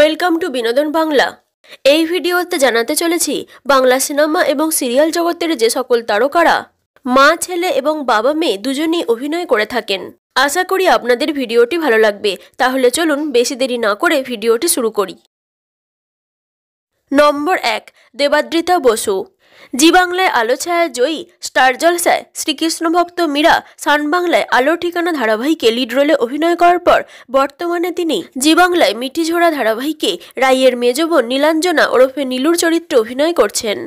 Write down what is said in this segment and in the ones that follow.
welcome to বিনোদন বাংলা এই ভিডিওতে জানাতে চলেছি বাংলা সিনেমা এবং সিরিয়াল জগতের যে সকল তারকারা মা ছেলে এবং বাবা মেয়ে দুজনেই অভিনয় করে থাকেন আশা করি আপনাদের ভিডিওটি ভালো লাগবে তাহলে চলুন বেশি দেরি না করে ভিডিওটি শুরু করি নম্বর এক দেবাদ্রিতা বসু জি বাংলায় আলো ছায়া জয়ী স্টার জলসায় শ্রীকৃষ্ণভক্ত মীরা সান বাংলায় আলো ঠিকানা ধারাবাহিকে লিড রোলে অভিনয় করার পর বর্তমানে তিনি জি বাংলায় মিটিঝোড়া ধারাবাহিকে রাইয়ের মেজবোন নীলাঞ্জনা ওরফে নীলুর চরিত্রে অভিনয় করছেন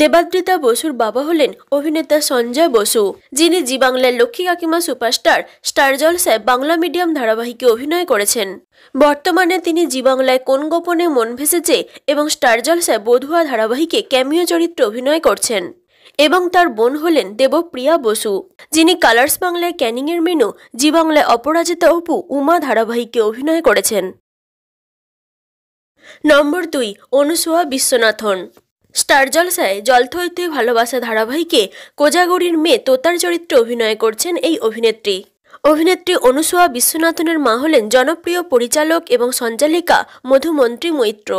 দেবাদ্রিতা বসুর বাবা হলেন অভিনেতা সঞ্জয় বসু যিনি জি বাংলার লক্ষ্মী কাকিমা সুপারস্টার স্টার জলসায় বাংলা মিডিয়াম ধারাবাহিকে অভিনয় করেছেন বর্তমানে তিনি জি বাংলায় কোন গোপনে মন ভেসেছে এবং স্টার জলসায় বধুয়া ধারাবাহিকে ক্যামিও চরিত্রে অভিনয় করছেন এবং তার বোন হলেন দেবপ্রিয়া বসু যিনি কালার্স বাংলায় ক্যানিংয়ের মেনু জি বাংলায় অপরাজিতা অপু উমা ধারাবাহিকে অভিনয় করেছেন নম্বর দুই অনুসুয়া বিশ্বনাথন স্টার জলসায় জল থইতে ভালোবাসা ধারাবাহিকে কোজাগরির মেয়ে তোতার চরিত্রে অভিনয় করছেন এই অভিনেত্রী অভিনেত্রী অনুসোয়া বিশ্বনাথনের মা হলেন জনপ্রিয় পরিচালক এবং সঞ্চালিকা মধুমন্ত্রী মৈত্র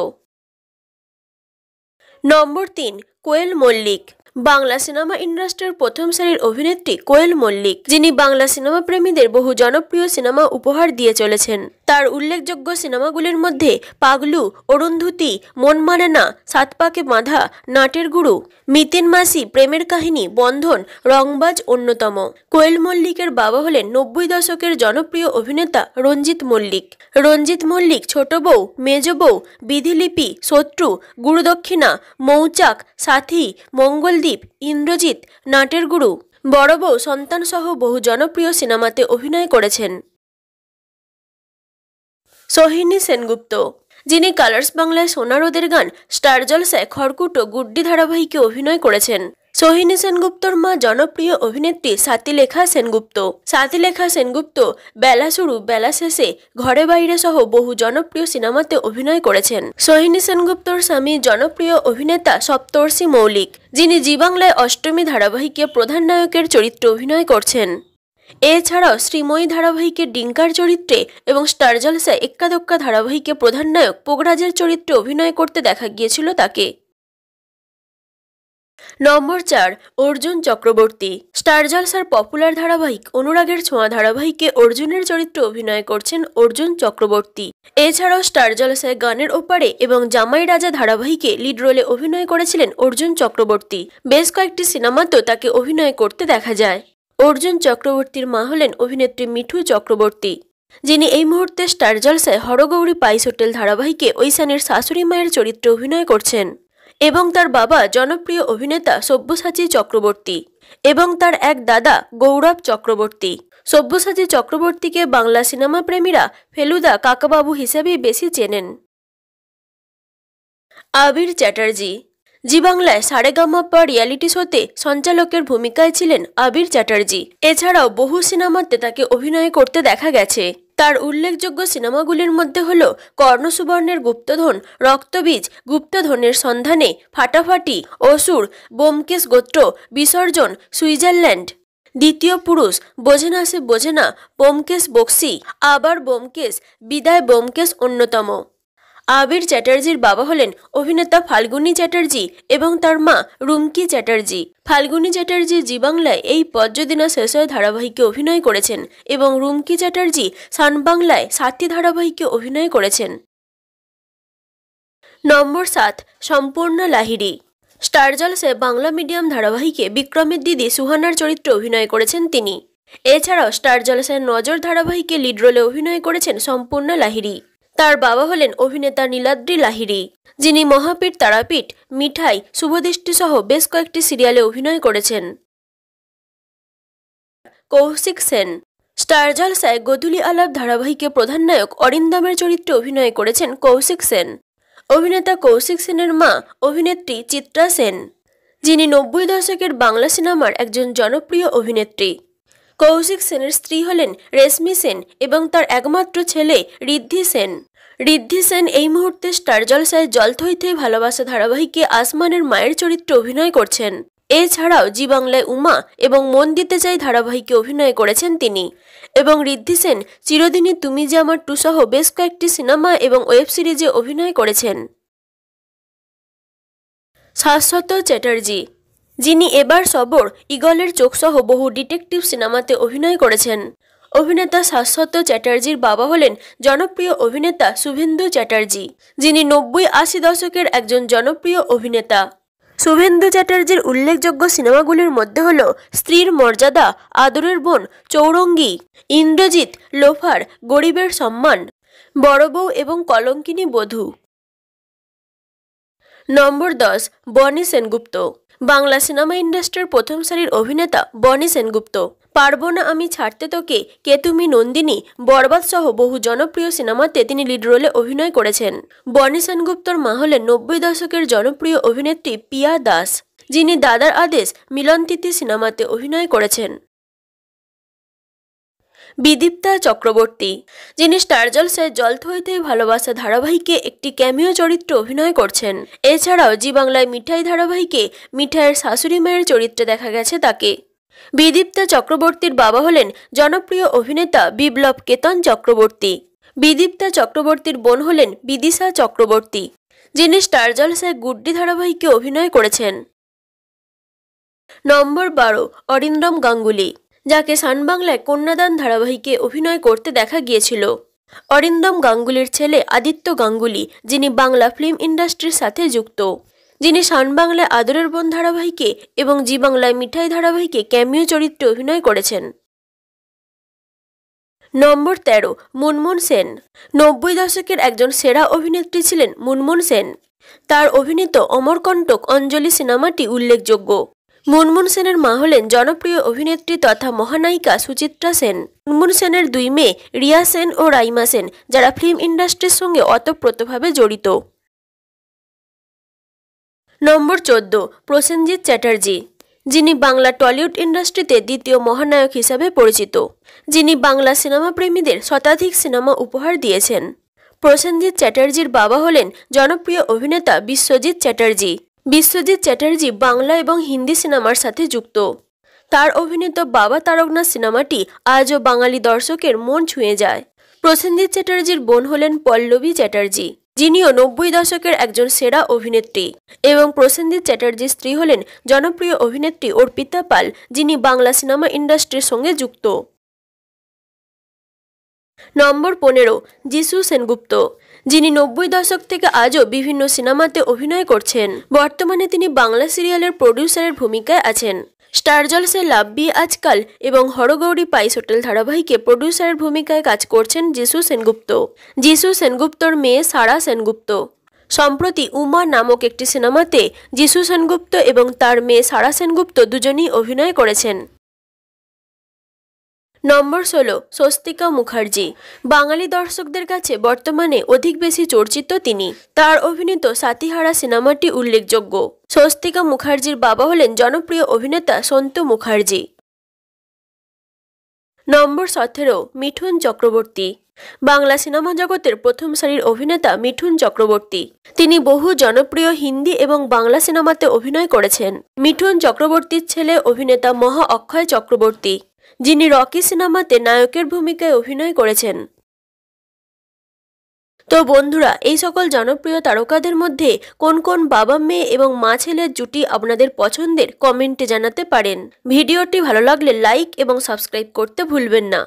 নম্বর তিন কোয়েল মল্লিক বাংলা সিনেমা ইন্ডাস্ট্রির প্রথম সারির অভিনেত্রী কোয়েল মল্লিক যিনি বাংলা সিনেমা প্রেমীদের বহু জনপ্রিয় সিনেমা উপহার দিয়ে চলেছেন তার উল্লেখযোগ্য সিনেমাগুলির মধ্যে পাগলু অরুন্ধুতি মন মানে না সাত পাকে বাঁধা নাটের গুরু মিতিন মাসি প্রেমের কাহিনী বন্ধন রংবাজ অন্যতম কোয়েল মল্লিকের বাবা হলেন নব্বই দশকের জনপ্রিয় অভিনেতা রঞ্জিত মল্লিক রঞ্জিত মল্লিক ছোট বউ মেজ বউ বিধিলিপি শত্রু গুরুদক্ষিণা মৌচাক সাথী মঙ্গল কুলদীপ ইন্দ্রজিৎ নাটের গুরু বড় বউ সন্তানসহ বহু জনপ্রিয় সিনেমাতে অভিনয় করেছেন সোহিনী সেনগুপ্ত যিনি কালার্স বাংলায় সোনারোদের গান স্টার জলসায় খড়কুটো গুড্ডি ধারাবাহিকে অভিনয় করেছেন সোহিনী সেনগুপ্তর মা জনপ্রিয় অভিনেত্রী সাতিলেখা সেনগুপ্ত সাতিলেখা সেনগুপ্ত বেলা শুরু বেলা শেষে ঘরে বাইরে সহ বহু জনপ্রিয় সিনেমাতে অভিনয় করেছেন সোহিনী সেনগুপ্তর স্বামী জনপ্রিয় অভিনেতা সপ্তর্ষি মৌলিক যিনি জি বাংলায় অষ্টমী ধারাবাহিকে প্রধান নায়কের চরিত্রে অভিনয় করছেন এছাড়াও শ্রীময়ী ধারাবাহিকে ডিঙ্কার চরিত্রে এবং স্টার জলসা এক্কাদক্কা ধারাবাহিকে প্রধান নায়ক পোগরাজের চরিত্রে অভিনয় করতে দেখা গিয়েছিল তাকে নম্বর চার অর্জুন চক্রবর্তী স্টার জলসার পপুলার ধারাবাহিক অনুরাগের ছোঁয়া ধারাবাহিকে অর্জুনের চরিত্রে অভিনয় করছেন অর্জুন চক্রবর্তী এছাড়াও স্টার জলসায় গানের ওপারে এবং জামাই রাজা ধারাবাহিকে লিড রোলে অভিনয় করেছিলেন অর্জুন চক্রবর্তী বেশ কয়েকটি সিনেমাতেও তাকে অভিনয় করতে দেখা যায় অর্জুন চক্রবর্তীর মা হলেন অভিনেত্রী মিঠু চক্রবর্তী যিনি এই মুহূর্তে স্টার জলসায় হরগৌরী পাইস হোটেল ধারাবাহিকে ঐশানের শাশুড়ি মায়ের চরিত্রে অভিনয় করছেন এবং তার বাবা জনপ্রিয় অভিনেতা সব্যসাচী চক্রবর্তী এবং তার এক দাদা গৌরব চক্রবর্তী সব্যসাচী চক্রবর্তীকে বাংলা সিনেমা প্রেমীরা ফেলুদা কাকাবাবু হিসেবেই বেশি চেনেন আবির চ্যাটার্জি জি বাংলায় সারেগামাপ্পা রিয়ালিটি শোতে সঞ্চালকের ভূমিকায় ছিলেন আবির চ্যাটার্জি এছাড়াও বহু সিনেমাতে তাকে অভিনয় করতে দেখা গেছে তার উল্লেখযোগ্য সিনেমাগুলির মধ্যে হল কর্ণসুবর্ণের গুপ্তধন রক্তবীজ গুপ্তধনের সন্ধানে ফাটাফাটি অসুর বোমকেশ গোত্র বিসর্জন সুইজারল্যান্ড দ্বিতীয় পুরুষ বোঝে না সে বোঝে না বোমকেশ বক্সি আবার বোমকেশ বিদায় বোমকেশ অন্যতম আবির চ্যাটার্জির বাবা হলেন অভিনেতা ফাল্গুনি চ্যাটার্জি এবং তার মা রুমকি চ্যাটার্জি ফাল্গুনি চ্যাটার্জি জি বাংলায় এই পদ্মদিনা শেষয় ধারাবাহিকে অভিনয় করেছেন এবং রুমকি চ্যাটার্জি সান বাংলায় সাতটি ধারাবাহিকে অভিনয় করেছেন নম্বর সাত সম্পূর্ণ লাহিড়ি স্টার জলসে বাংলা মিডিয়াম ধারাবাহিকে বিক্রমের দিদি সুহানার চরিত্রে অভিনয় করেছেন তিনি এছাড়াও স্টার নজর ধারাবাহিকে লিড রোলে অভিনয় করেছেন সম্পূর্ণ লাহিড়ি তার বাবা হলেন অভিনেতা নীলাদ্রি লাহিরি যিনি মহাপীঠ তারাপীঠ মিঠাই শুভদৃষ্টি সহ বেশ কয়েকটি সিরিয়ালে অভিনয় করেছেন কৌশিক সেন স্টার জলসায় গধুলি আলাপ ধারাবাহিকে প্রধান নায়ক অরিন্দমের চরিত্রে অভিনয় করেছেন কৌশিক সেন অভিনেতা কৌশিক সেনের মা অভিনেত্রী চিত্রা সেন যিনি নব্বই দশকের বাংলা সিনেমার একজন জনপ্রিয় অভিনেত্রী কৌশিক সেনের স্ত্রী হলেন রেশমি সেন এবং তার একমাত্র ছেলে ঋদ্ধি সেন ঋদ্ধি সেন এই মুহূর্তে স্টার জলসায় জল থইতে ভালোবাসা ধারাবাহিকে আসমানের মায়ের চরিত্রে অভিনয় করছেন এছাড়াও জি বাংলায় উমা এবং মন দিতে চাই ধারাবাহিকে অভিনয় করেছেন তিনি এবং ঋদ্ধি সেন চিরদিনই তুমি যে আমার টুসহ বেশ কয়েকটি সিনেমা এবং ওয়েব সিরিজে অভিনয় করেছেন শাশ্বত চ্যাটার্জি যিনি এবার সবর ইগলের চোখসহ বহু ডিটেকটিভ সিনেমাতে অভিনয় করেছেন অভিনেতা শাশ্বত চ্যাটার্জির বাবা হলেন জনপ্রিয় অভিনেতা শুভেন্দু চ্যাটার্জি যিনি নব্বই আশি দশকের একজন জনপ্রিয় অভিনেতা শুভেন্দু চ্যাটার্জির উল্লেখযোগ্য সিনেমাগুলির মধ্যে হল স্ত্রীর মর্যাদা আদরের বোন চৌরঙ্গি ইন্দ্রজিৎ লোফার গরিবের সম্মান বড় বউ এবং কলঙ্কিনী বধূ নম্বর দশ বনি সেনগুপ্ত বাংলা সিনেমা ইন্ডাস্ট্রির প্রথম সারির অভিনেতা বনি সেনগুপ্ত পারবো না আমি ছাড়তে তোকে কে তুমি নন্দিনী বরবাদ সহ বহু জনপ্রিয় সিনেমাতে তিনি লিড রোলে অভিনয় করেছেন বনি সেনগুপ্তর মা হলেন নব্বই দশকের জনপ্রিয় অভিনেত্রী পিয়া দাস যিনি দাদার আদেশ মিলন্তিতি সিনেমাতে অভিনয় করেছেন বিদীপ্তা চক্রবর্তী যিনি স্টার জলসায় জল থইতে ভালোবাসা ধারাবাহিকে একটি ক্যামিও চরিত্রে অভিনয় করছেন এছাড়াও জি বাংলায় মিঠাই ধারাবাহিকে মিঠাইয়ের শাশুড়ি মায়ের চরিত্রে দেখা গেছে তাকে বিদীপ্তা চক্রবর্তীর বাবা হলেন জনপ্রিয় অভিনেতা বিপ্লব কেতন চক্রবর্তী বিদীপ্তা চক্রবর্তীর বোন হলেন বিদিশা চক্রবর্তী যিনি স্টার জলসে গুড্ডি ধারাবাহিকে অভিনয় করেছেন নম্বর বারো অরিন্দম গাঙ্গুলি যাকে বাংলায় কন্যাদান ধারাবাহিকে অভিনয় করতে দেখা গিয়েছিল অরিন্দম গাঙ্গুলির ছেলে আদিত্য গাঙ্গুলি যিনি বাংলা ফিল্ম ইন্ডাস্ট্রির সাথে যুক্ত যিনি বাংলায় আদরের বন ধারাবাহিকে এবং জি বাংলায় মিঠাই ধারাবাহিকে ক্যামিও চরিত্রে অভিনয় করেছেন নম্বর তেরো মুনমুন সেন নব্বই দশকের একজন সেরা অভিনেত্রী ছিলেন মুনমুন সেন তার অভিনীত অমরকণ্টক অঞ্জলি সিনেমাটি উল্লেখযোগ্য মুনমুন সেনের মা হলেন জনপ্রিয় অভিনেত্রী তথা মহানায়িকা সুচিত্রা সেন মুনমুন সেনের দুই মেয়ে রিয়া সেন ও রাইমা সেন যারা ফিল্ম ইন্ডাস্ট্রির সঙ্গে অতপ্রতভাবে জড়িত নম্বর চোদ্দ প্রসেনজিৎ চ্যাটার্জি যিনি বাংলা টলিউড ইন্ডাস্ট্রিতে দ্বিতীয় মহানায়ক হিসাবে পরিচিত যিনি বাংলা সিনেমা প্রেমীদের শতাধিক সিনেমা উপহার দিয়েছেন প্রসেনজিৎ চ্যাটার্জির বাবা হলেন জনপ্রিয় অভিনেতা বিশ্বজিৎ চ্যাটার্জি বিশ্বজিৎ চ্যাটার্জি বাংলা এবং হিন্দি সিনেমার সাথে যুক্ত তার অভিনীত বাবা তারকনা সিনেমাটি আজও বাঙালি দর্শকের মন ছুঁয়ে যায় প্রসেনজিৎ চ্যাটার্জির বোন হলেন পল্লবী চ্যাটার্জি যিনিও নব্বই দশকের একজন সেরা অভিনেত্রী এবং প্রসেনজিৎ চ্যাটার্জির স্ত্রী হলেন জনপ্রিয় অভিনেত্রী অর্পিতা পাল যিনি বাংলা সিনেমা ইন্ডাস্ট্রির সঙ্গে যুক্ত নম্বর পনেরো জিসু সেনগুপ্ত যিনি নব্বই দশক থেকে আজও বিভিন্ন সিনেমাতে অভিনয় করছেন বর্তমানে তিনি বাংলা সিরিয়ালের প্রডিউসারের ভূমিকায় আছেন স্টার জলসে লাভবি আজকাল এবং হরগৌরী পাইস হোটেল ধারাবাহিকে প্রডিউসারের ভূমিকায় কাজ করছেন যিশু সেনগুপ্ত যিশু সেনগুপ্তর মেয়ে সারা সেনগুপ্ত সম্প্রতি উমা নামক একটি সিনেমাতে যিশু সেনগুপ্ত এবং তার মেয়ে সারা সেনগুপ্ত দুজনেই অভিনয় করেছেন নম্বর ষোলো স্বস্তিকা মুখার্জি বাঙালি দর্শকদের কাছে বর্তমানে অধিক বেশি চর্চিত তিনি তার অভিনীত সাতিহারা সিনেমাটি উল্লেখযোগ্য স্বস্তিকা মুখার্জির বাবা হলেন জনপ্রিয় অভিনেতা সন্তু মুখার্জি নম্বর সতেরো মিঠুন চক্রবর্তী বাংলা সিনেমা জগতের প্রথম সারির অভিনেতা মিঠুন চক্রবর্তী তিনি বহু জনপ্রিয় হিন্দি এবং বাংলা সিনেমাতে অভিনয় করেছেন মিঠুন চক্রবর্তীর ছেলে অভিনেতা মহা অক্ষয় চক্রবর্তী যিনি রকি সিনেমাতে নায়কের ভূমিকায় অভিনয় করেছেন তো বন্ধুরা এই সকল জনপ্রিয় তারকাদের মধ্যে কোন কোন বাবা মেয়ে এবং মা ছেলের জুটি আপনাদের পছন্দের কমেন্টে জানাতে পারেন ভিডিওটি ভালো লাগলে লাইক এবং সাবস্ক্রাইব করতে ভুলবেন না